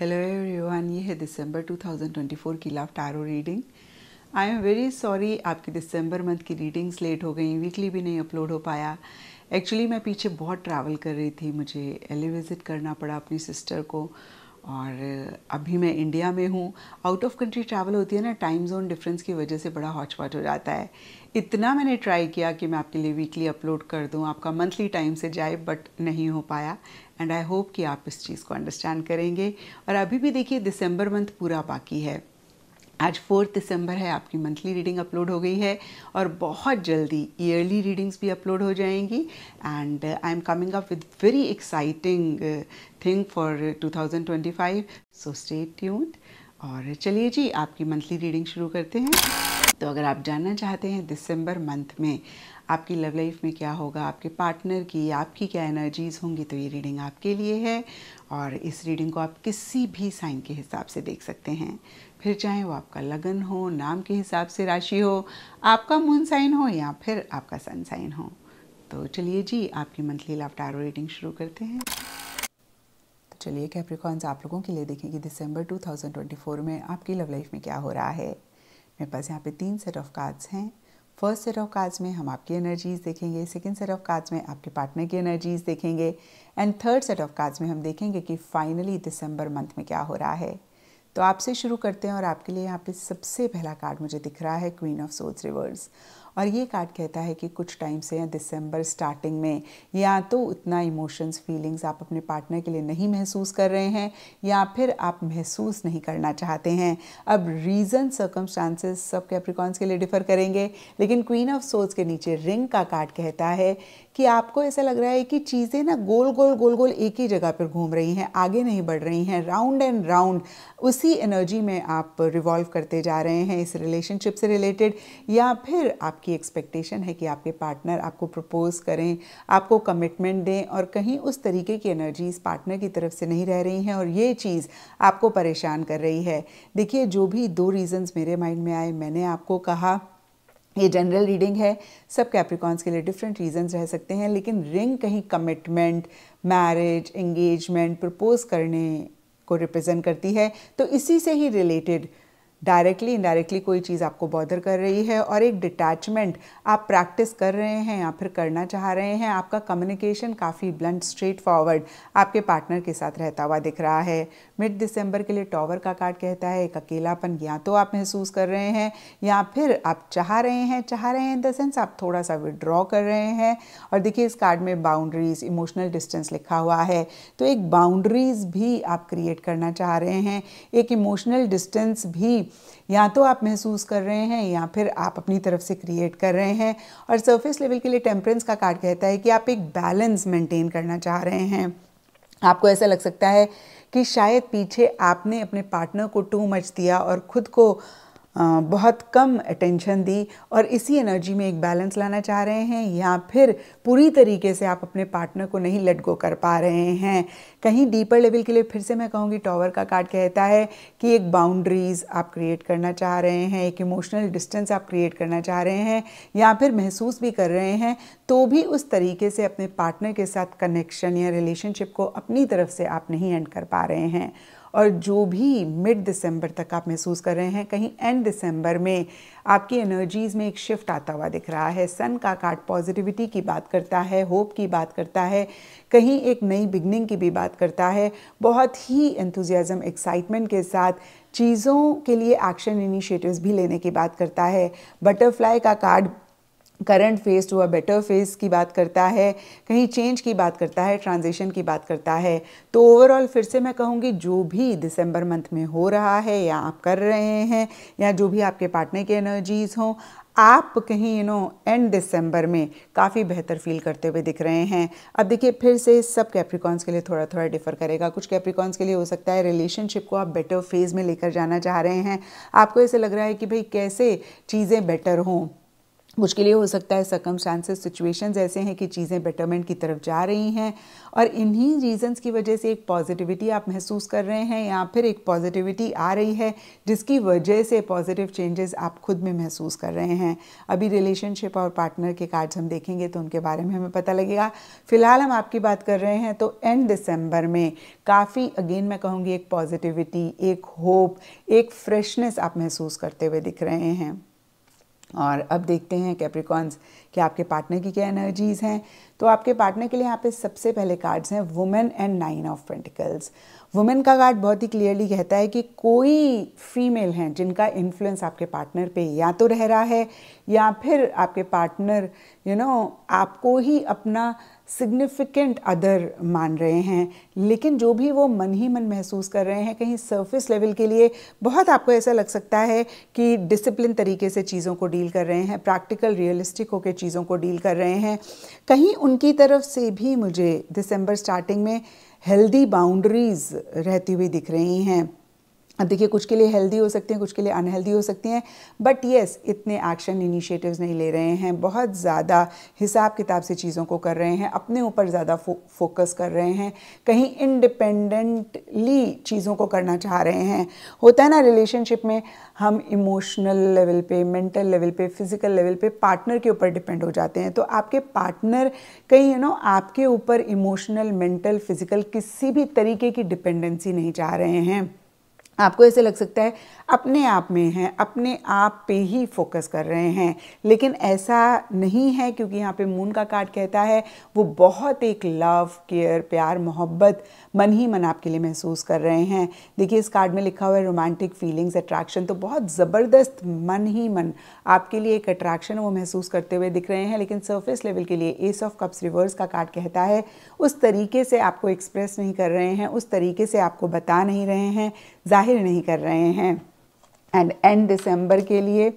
hello everyone ये है दिसंबर 2024 की love tarot reading I am very sorry आपकी दिसंबर मंथ की रीडिंग्स लेट हो गई वीकली भी नहीं अपलोड हो पाया एक्चुअली मैं पीछे बहुत ट्रैवल कर रही थी मुझे एले विज़िट करना पड़ा अपनी सिस्टर को और अभी मैं इंडिया में हूँ आउट ऑफ कंट्री ट्रैवल होती है ना टाइम जोन डिफरेंस की वजह से बड़ा हॉचपॉट हो जाता है इतना मैंने ट्राई किया कि मैं आपके लिए वीकली अपलोड कर दूँ आपका मंथली टाइम से जाए बट नहीं हो पाया एंड आई होप कि आप इस चीज़ को अंडरस्टैंड करेंगे और अभी भी देखिए दिसंबर मंथ पूरा बाकी है आज फोर्थ दिसंबर है आपकी मंथली रीडिंग अपलोड हो गई है और बहुत जल्दी ईयरली रीडिंग्स भी अपलोड हो जाएंगी and I am coming up with very exciting thing for 2025 so stay tuned और चलिए जी आपकी मंथली रीडिंग शुरू करते हैं तो अगर आप जानना चाहते हैं दिसंबर मंथ में आपकी लव लाइफ में क्या होगा आपके पार्टनर की आपकी क्या एनर्जीज़ होंगी तो ये रीडिंग आपके लिए है और इस रीडिंग को आप किसी भी साइन के हिसाब से देख सकते हैं फिर चाहे वो आपका लगन हो नाम के हिसाब से राशि हो आपका मून साइन हो या फिर आपका सन साइन हो तो चलिए जी आपकी मंथली लव टारो रीडिंग शुरू करते हैं तो चलिए कैप्रिकॉन्स आप लोगों के लिए देखें कि दिसंबर 2024 में आपकी लव लाइफ में क्या हो रहा है मेरे पास यहाँ पे तीन सेट ऑफ कार्ड्स हैं फर्स्ट सेट ऑफ कार्ड्स में हम आपकी एनर्जीज देखेंगे सेकेंड सेट ऑफ कार्ड्स में आपके पार्टनर की एनर्जीज देखेंगे and third set of cards में हम देखेंगे कि फाइनली दिसंबर मंथ में क्या हो रहा है तो आपसे शुरू करते हैं और आपके लिए यहाँ पे सबसे पहला कार्ड मुझे दिख रहा है क्वीन ऑफ सोल्स रिवर्स और ये कार्ड कहता है कि कुछ टाइम से या दिसंबर स्टार्टिंग में या तो उतना इमोशंस फीलिंग्स आप अपने पार्टनर के लिए नहीं महसूस कर रहे हैं या फिर आप महसूस नहीं करना चाहते हैं अब रीज़न सर्कमस्टांसेस सब कैप्रिकॉन्स के लिए डिफ़र करेंगे लेकिन क्वीन ऑफ सोच के नीचे रिंग का कार्ड कहता है कि आपको ऐसा लग रहा है कि चीज़ें ना गोल गोल गोल गोल एक ही जगह पर घूम रही हैं आगे नहीं बढ़ रही हैं राउंड एंड राउंड उसी एनर्जी में आप रिवॉल्व करते जा रहे हैं इस रिलेशनशिप से रिलेटेड या फिर आपकी एक्सपेक्टेशन है कि आपके पार्टनर आपको प्रपोज़ करें आपको कमिटमेंट दें और कहीं उस तरीके की एनर्जी इस पार्टनर की तरफ से नहीं रह रही हैं और ये चीज़ आपको परेशान कर रही है देखिए जो भी दो रीज़न्स मेरे माइंड में आए मैंने आपको कहा ये जनरल रीडिंग है सब कैप्रिकॉन्स के लिए डिफरेंट रीजंस रह सकते हैं लेकिन रिंग कहीं कमिटमेंट मैरिज एंगेजमेंट प्रपोज करने को रिप्रेजेंट करती है तो इसी से ही रिलेटेड डायरेक्टली इनडायरेक्टली कोई चीज़ आपको बॉदर कर रही है और एक डिटैचमेंट आप प्रैक्टिस कर रहे हैं या फिर करना चाह रहे हैं आपका कम्युनिकेशन काफ़ी ब्लंट स्ट्रेट फॉरवर्ड आपके पार्टनर के साथ रहता हुआ दिख रहा है मिड दिसंबर के लिए टॉवर का कार्ड कहता है एक अकेलापन या तो आप महसूस कर रहे हैं या फिर आप चाह रहे हैं चाह रहे हैं इन द सेंस आप थोड़ा सा विड्रॉ कर रहे हैं और देखिए इस कार्ड में बाउंड्रीज इमोशनल डिस्टेंस लिखा हुआ है तो एक बाउंड्रीज भी आप क्रिएट करना चाह रहे हैं एक इमोशनल डिस्टेंस भी या तो आप महसूस कर रहे हैं या फिर आप अपनी तरफ से क्रिएट कर रहे हैं और सरफेस लेवल के लिए टेम्परेंस का कार्ड कहता है कि आप एक बैलेंस मेंटेन करना चाह रहे हैं आपको ऐसा लग सकता है कि शायद पीछे आपने अपने पार्टनर को टू मच दिया और ख़ुद को बहुत कम अटेंशन दी और इसी एनर्जी में एक बैलेंस लाना चाह रहे हैं या फिर पूरी तरीके से आप अपने पार्टनर को नहीं लेट गो कर पा रहे हैं कहीं डीपर लेवल के लिए फिर से मैं कहूँगी टॉवर का कार्ड कहता है कि एक बाउंड्रीज आप क्रिएट करना चाह रहे हैं एक इमोशनल डिस्टेंस आप क्रिएट करना चाह रहे हैं या फिर महसूस भी कर रहे हैं तो भी उस तरीके से अपने पार्टनर के साथ कनेक्शन या रिलेशनशिप को अपनी तरफ से आप नहीं एंड कर पा रहे हैं और जो भी मिड दिसंबर तक आप महसूस कर रहे हैं कहीं एंड दिसंबर में आपकी एनर्जीज़ में एक शिफ्ट आता हुआ दिख रहा है सन का कार्ड पॉजिटिविटी की बात करता है होप की बात करता है कहीं एक नई बिगनिंग की भी बात करता है बहुत ही एंथुजियाज़म एक्साइटमेंट के साथ चीज़ों के लिए एक्शन इनिशिएटिव्स भी लेने की बात करता है बटरफ्लाई का card current phase to a better phase की बात करता है कहीं चेंज की बात करता है ट्रांजिशन की बात करता है तो ओवरऑल फिर से मैं कहूँगी जो भी दिसंबर मंथ में हो रहा है या आप कर रहे हैं या जो भी आपके पार्टनर की एनर्जीज़ हों आप कहीं यू नो एंड दिसंबर में काफ़ी बेहतर फील करते हुए दिख रहे हैं अब देखिए फिर से सब कैप्रिकॉन्स के लिए थोड़ा थोड़ा डिफर करेगा कुछ कैप्रिकॉन्स के लिए हो सकता है रिलेशनशिप को आप बेटर फेज़ में लेकर जाना चाह रहे हैं आपको ऐसे लग रहा है कि भाई कैसे चीज़ें बेटर हों ये हो सकता है चांसेस सिचुएशंस ऐसे हैं कि चीज़ें बेटरमेंट की तरफ जा रही हैं और इन्हीं रीजंस की वजह से एक पॉजिटिविटी आप महसूस कर रहे हैं या फिर एक पॉजिटिविटी आ रही है जिसकी वजह से पॉजिटिव चेंजेस आप खुद में महसूस कर रहे हैं अभी रिलेशनशिप और पार्टनर के कार्ड्स हम देखेंगे तो उनके बारे में हमें पता लगेगा फिलहाल हम आपकी बात कर रहे हैं तो एंड दिसंबर में काफ़ी अगेन मैं कहूँगी एक पॉजिटिविटी एक होप एक फ्रेशनेस आप महसूस करते हुए दिख रहे हैं और अब देखते हैं कैप्रिकॉन्स कि आपके पार्टनर की क्या एनर्जीज़ हैं तो आपके पार्टनर के लिए यहाँ पे सबसे पहले कार्ड्स हैं women and nine of pentacles women का कार्ड बहुत ही क्लियरली कहता है कि कोई फीमेल हैं जिनका इन्फ्लुएंस आपके पार्टनर पे या तो रह रहा है या फिर आपके partner you you know know, आपको ही अपना सिग्निफिकेंट अदर मान रहे हैं लेकिन जो भी वो मन ही मन महसूस कर रहे हैं कहीं सरफेस लेवल के लिए बहुत आपको ऐसा लग सकता है कि डिसिप्लिन तरीके से चीज़ों को डील कर रहे हैं प्रैक्टिकल रियलिस्टिक होकर चीज़ों को डील कर रहे हैं कहीं उनकी तरफ से भी मुझे दिसंबर स्टार्टिंग में हेल्दी बाउंड्रीज़ रहती हुई दिख रही हैं देखिए कुछ के लिए हेल्दी हो सकते हैं कुछ के लिए अनहेल्दी हो सकती हैं बट येस इतने एक्शन इनिशिएटिव्स नहीं ले रहे हैं बहुत ज़्यादा हिसाब किताब से चीज़ों को कर रहे हैं अपने ऊपर ज़्यादा फो, फोकस कर रहे हैं कहीं इंडिपेंडेंटली चीज़ों को करना चाह रहे हैं होता है ना रिलेशनशिप में हम इमोशनल लेवल पे मेंटल लेवल पे फिज़िकल लेवल पे पार्टनर के ऊपर डिपेंड हो जाते हैं तो आपके पार्टनर कहीं यू नो आपके ऊपर इमोशनल मेंटल फिज़िकल किसी भी तरीके की डिपेंडेंसी नहीं चाह रहे हैं आपको ऐसे लग सकता है अपने आप में हैं अपने आप पे ही फोकस कर रहे हैं लेकिन ऐसा नहीं है क्योंकि यहाँ पे मून का कार्ड कहता है वो बहुत एक लव केयर प्यार मोहब्बत मन ही मन आपके लिए महसूस कर रहे हैं देखिए इस कार्ड में लिखा हुआ है रोमांटिक फीलिंग्स अट्रैक्शन तो बहुत ज़बरदस्त मन ही मन आपके लिए एक अट्रैक्शन वो महसूस करते हुए दिख रहे हैं लेकिन सर्फेस लेवल के लिए एस ऑफ कप्स रिवर्स का कार्ड कहता है उस तरीके से आपको एक्सप्रेस नहीं कर रहे हैं उस तरीके से आपको बता नहीं रहे हैं जाहिर नहीं कर रहे हैं एंड एंड दिसंबर के लिए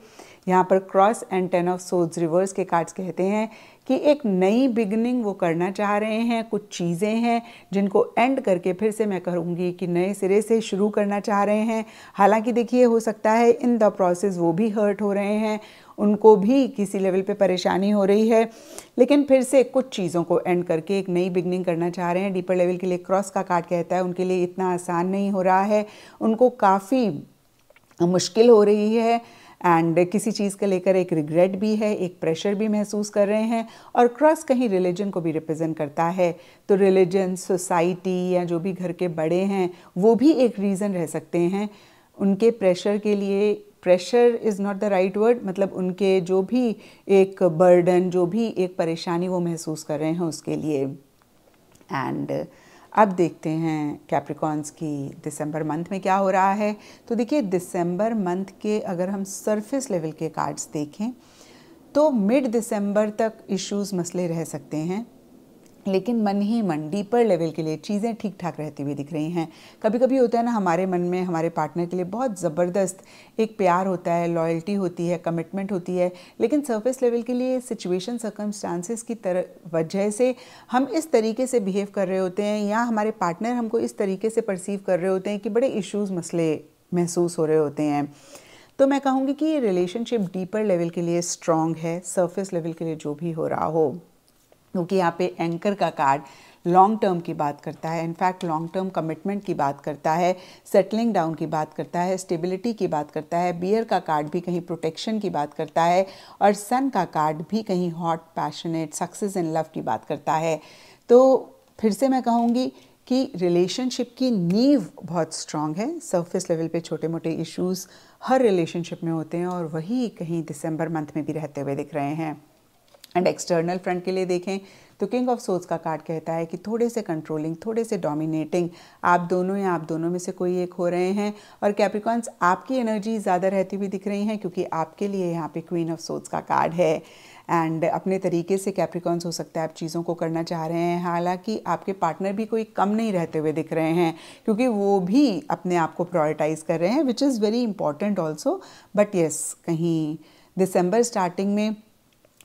यहाँ पर क्रॉस एंड टेन ऑफ सोज रिवर्स के कार्ड्स कहते हैं कि एक नई बिगनिंग वो करना चाह रहे हैं कुछ चीज़ें हैं जिनको एंड करके फिर से मैं करूँगी कि नए सिरे से शुरू करना चाह रहे हैं हालांकि देखिए हो सकता है इन द प्रोसेस वो भी हर्ट हो रहे हैं उनको भी किसी लेवल पे परेशानी हो रही है लेकिन फिर से कुछ चीज़ों को एंड करके एक नई बिगनिंग करना चाह रहे हैं डीपर लेवल के लिए क्रॉस का कार्ड कहता है उनके लिए इतना आसान नहीं हो रहा है उनको काफ़ी मुश्किल हो रही है एंड किसी चीज़ के लेकर एक रिग्रेट भी है एक प्रेशर भी महसूस कर रहे हैं और क्रॉस कहीं रिलीजन को भी रिप्रेजेंट करता है तो रिलीजन सोसाइटी या जो भी घर के बड़े हैं वो भी एक रीज़न रह सकते हैं उनके प्रेशर के लिए pressure is not the right word मतलब उनके जो भी एक बर्डन जो भी एक परेशानी वो महसूस कर रहे हैं उसके लिए एंड uh, अब देखते हैं कैप्रिकॉन्स की दिसंबर मंथ में क्या हो रहा है तो देखिए दिसंबर मंथ के अगर हम सरफेस लेवल के कार्ड्स देखें तो मिड दिसंबर तक इश्यूज मसले रह सकते हैं लेकिन मन ही मन डीपर लेवल के लिए चीज़ें ठीक ठाक रहती हुई दिख रही हैं कभी कभी होता है ना हमारे मन में हमारे पार्टनर के लिए बहुत ज़बरदस्त एक प्यार होता है लॉयल्टी होती है कमिटमेंट होती है लेकिन सरफेस लेवल के लिए सिचुएशन सर्कमस्टांसिस की तरह वजह से हम इस तरीके से बिहेव कर रहे होते हैं या हमारे पार्टनर हमको इस तरीके से परसीव कर रहे होते हैं कि बड़े इश्यूज़ मसले महसूस हो रहे होते हैं तो मैं कहूँगी कि ये रिलेशनशिप डीपर लेवल के लिए स्ट्रॉन्ग है सरफेस लेवल के लिए जो भी हो रहा हो क्योंकि यहाँ पे एंकर का कार्ड लॉन्ग टर्म की बात करता है इनफैक्ट लॉन्ग टर्म कमिटमेंट की बात करता है सेटलिंग डाउन की बात करता है स्टेबिलिटी की बात करता है बियर का कार्ड भी कहीं प्रोटेक्शन की बात करता है और सन का कार्ड भी कहीं hot passionate success in love की बात करता है तो फिर से मैं कहूँगी कि रिलेशनशिप की नींव बहुत स्ट्रांग है सरफेस लेवल पे छोटे मोटे इश्यूज हर रिलेशनशिप में होते हैं और वही कहीं दिसंबर मंथ में भी रहते हुए दिख रहे हैं एंड एक्सटर्नल फ्रंट के लिए देखें तो किंग ऑफ सोर्स का कार्ड कहता है कि थोड़े से कंट्रोलिंग थोड़े से डोमिनेटिंग आप दोनों या आप दोनों में से कोई एक हो रहे हैं और कैप्रिकॉन्स आपकी एनर्जी ज़्यादा रहती हुई दिख रही हैं क्योंकि आपके लिए यहाँ पे क्वीन ऑफ सोर्स का कार्ड है एंड अपने तरीके से कैप्रिकॉन्स हो सकता है आप चीज़ों को करना चाह रहे हैं हालांकि आपके पार्टनर भी कोई कम नहीं रहते हुए दिख रहे हैं क्योंकि वो भी अपने आप को प्रायोरिटाइज़ कर रहे हैं which is very important also but yes कहीं दिसंबर स्टार्टिंग में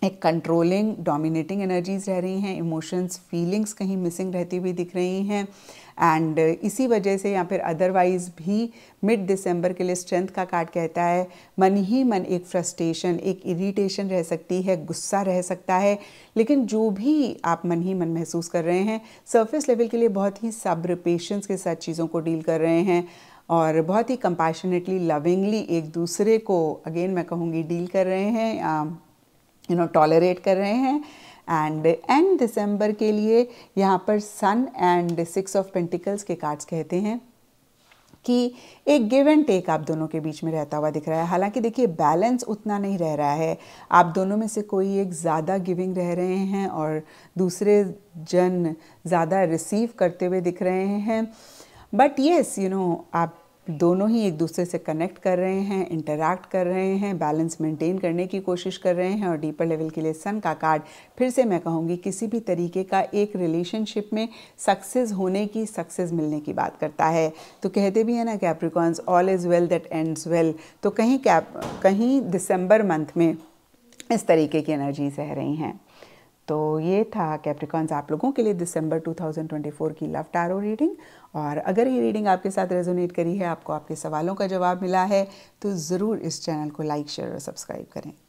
एक कंट्रोलिंग डोमिनेटिंग एनर्जीज रह रही हैं इमोशंस फीलिंग्स कहीं मिसिंग रहती हुई दिख रही हैं एंड इसी वजह से या फिर अदरवाइज़ भी मिड दिसंबर के लिए स्ट्रेंथ का कार्ड कहता है मन ही मन एक फ्रस्ट्रेशन एक इरिटेशन रह सकती है गुस्सा रह सकता है लेकिन जो भी आप मन ही मन महसूस कर रहे हैं सरफेस लेवल के लिए बहुत ही सब्र पेशेंस के साथ चीज़ों को डील कर रहे हैं और बहुत ही कंपैशनेटली लविंगली एक दूसरे को अगेन मैं कहूँगी डील कर रहे हैं um, यू नो टॉलरेट कर रहे हैं एंड एंड दिसंबर के लिए यहाँ पर sun and six of pentacles के कार्ड्स कहते हैं कि एक गिव एंड टेक आप दोनों के बीच में रहता हुआ दिख रहा है हालांकि देखिए बैलेंस उतना नहीं रह रहा है आप दोनों में से कोई एक ज़्यादा गिविंग रह रहे हैं और दूसरे जन ज़्यादा रिसीव करते हुए दिख रहे हैं बट येस यू नो आप दोनों ही एक दूसरे से कनेक्ट कर रहे हैं इंटरैक्ट कर रहे हैं बैलेंस मेंटेन करने की कोशिश कर रहे हैं और डीपर लेवल के लिए सन का कार्ड फिर से मैं कहूँगी किसी भी तरीके का एक रिलेशनशिप में सक्सेस होने की सक्सेस मिलने की बात करता है तो कहते भी हैं ना Capricorns all is well that ends well तो कहीं कैप कहीं दिसंबर मंथ में इस तरीके की एनर्जीज रह रही हैं तो ये था कैप्रिकॉन्स आप लोगों के लिए दिसंबर 2024 की लव टैरो रीडिंग और अगर ये रीडिंग आपके साथ रेजोनेट करी है आपको आपके सवालों का जवाब मिला है तो ज़रूर इस चैनल को लाइक शेयर और सब्सक्राइब करें